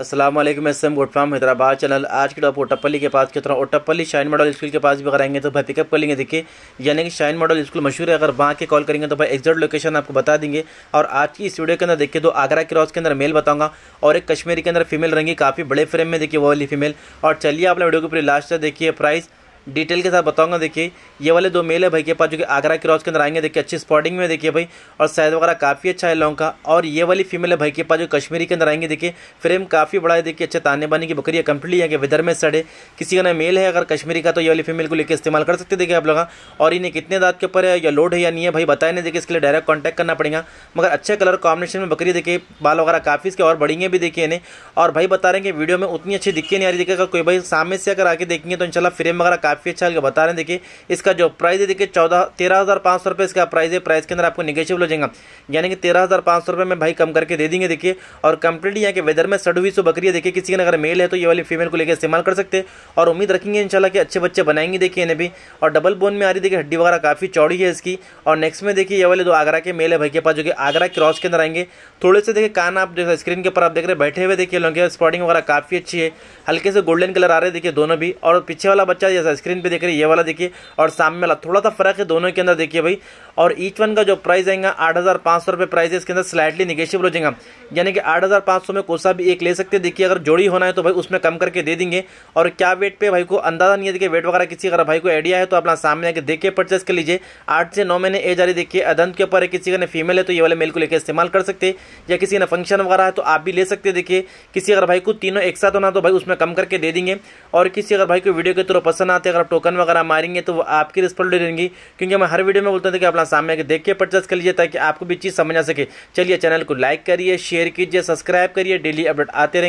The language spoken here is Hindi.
Aslam S M good from Hyderabad channel आज के टॉप ओटपली के पास की तरह ओटपली शाइन मॉडल स्कूल के पास भी अगर आएंगे तो भाई पिकअप कर लेंगे देखिए यानी कि शाइन मॉडल स्कूल मशहूर है अगर वहाँ के कॉल करेंगे तो भाई एग्जैक्ट लोकेशन आपको बता देंगे और आज की इस वीडियो के अंदर देखिए तो आगरा क्रॉस के अंदर मेल बताऊँगा और एक कश्मीरी के अंदर फीमेल रहेंगी काफ़ी बड़े फ्रेम में देखिए वो वाली फीमेल और चलिए आप वीडियो के पूरी लास्ट तक देखिए प्राइस डिटेल के साथ बताऊंगा देखिए ये वाले दो मेल है भाई के पास जो कि आगरा क्रॉस के अंदर आएंगे देखिए अच्छी स्पॉटिंग में देखिए भाई और साइज वगैरह काफ़ी अच्छा है लॉन्ग का और ये वाली फीमेल है भाई के पास जो कश्मीरी के अंदर आएंगे देखिए फ्रेम काफ़ी बड़ा है देखिए अच्छे ताने बाने की बकरी है कंप्लीटली यहाँ के विदर में सड़े किसी का ना मेल है अगर कश्मीरी का तो ये वाली फीमेल को लेकर इस्तेमाल कर सकते देखिए आप लोग हाँ। और इन्हें कितने दाँत के ऊपर है या लोड है या नहीं है भाई बताए नहीं देखिए इसके लिए डायरेक्ट कॉन्टैक्ट करना पड़ेगा मगर अच्छे कलर कॉम्बिनेशन में बकरी देखिए बाल वगैरह काफ़ी इसके और बढ़ेंगे भी देखिए इन्हें और भाई बता रहे हैं कि वीडियो में उतनी अच्छी दिक्कत नहीं आ रही देखिए अगर कोई भाई सामने से अगर आके देखेंगे तो इनशाला फ्रेम वगैरह काफ़ी अच्छा लगे बता रहे हैं देखिए इसका जो प्राइस है देखिए चौदह तेरह हज़ार पाँच सौ रुपये इसका प्राइस है प्राइस के अंदर आपको निगेटिव लो जाएगा यानी कि तेरह हज़ार पाँच सौ रुपये में भाई कम करके दे देंगे देखिए और कंप्लीटली यहाँ के वेदर में सड़ हुई सौ बकरी है देखिए किसी ने अगर मेल है तो ये वाली फीमेल को लेकर इस्तेमाल कर सकते और उम्मीद रखेंगे इनशाला कि अच्छे बच्चे बनाएंगे देखिए इन्हें भी और डबल बोन में आ रही देखिए हड्डी वगैरह काफ़ी चौड़ी है इसकी और नेक्स्ट में देखिए ये वाले दो आगरा के मेल है भाई के पास जो कि आगरा क्रॉस के अंदर आएंगे थोड़े से देखिए कान आप देखो स्क्रीन के ऊपर आप देख रहे बैठे हुए देखिए के स्पॉटिंग वगैरह काफ़ी अच्छी है हल्के से गोल्डन कलर आ रहे हैं देखिए दोनों भी और पीछे वाला बच्चा जैसा स्क्रीन पे देख रहे हैं ये वाला देखिए और सामने वाला थोड़ा सा फर्क है दोनों के अंदर देखिए भाई और ईच वन का जो प्राइस आएगा आठ हज़ार पाँच सौ रुपये प्राइस इसके अंदर स्लाइटली निगेशिव हो जाएगा यानी कि आठ हज़ार पाँच सौ में कोसा भी एक ले सकते हैं देखिए अगर जोड़ी होना है तो भाई उसमें कम करके दे देंगे और क्या वेट पे भाई को अंदाज़ा नहीं है देखिए वेट वगैरह किसी अगर भाई को आइडिया है तो अपना सामने आके देखिए परचेस कर लीजिए आठ से नौ महीने एज आ रही देखिए अदंत के ऊपर है किसी का फीमेल है तो ये वाले मेल को लेकर इस्तेमाल कर सकते या किसी ने फंक्शन वगैरह है तो आप भी ले सकते देखिए किसी अगर भाई को तीनों एक साथ होना तो भाई उसमें कम करके दे देंगे और किसी अगर भाई को वीडियो के थ्रू पसंद आते अगर टोकन वगैरह मारेंगे तो वो आपकी रिस्पॉन्ड देंगी क्योंकि मैं हर वीडियो में बोलता था कि अपना सामने देख के परचेस कर लीजिए ताकि आपको भी चीज़ समझ आ सके चलिए चैनल को लाइक करिए शेयर कीजिए सब्सक्राइब करिए डेली अपडेट आते रहेंगे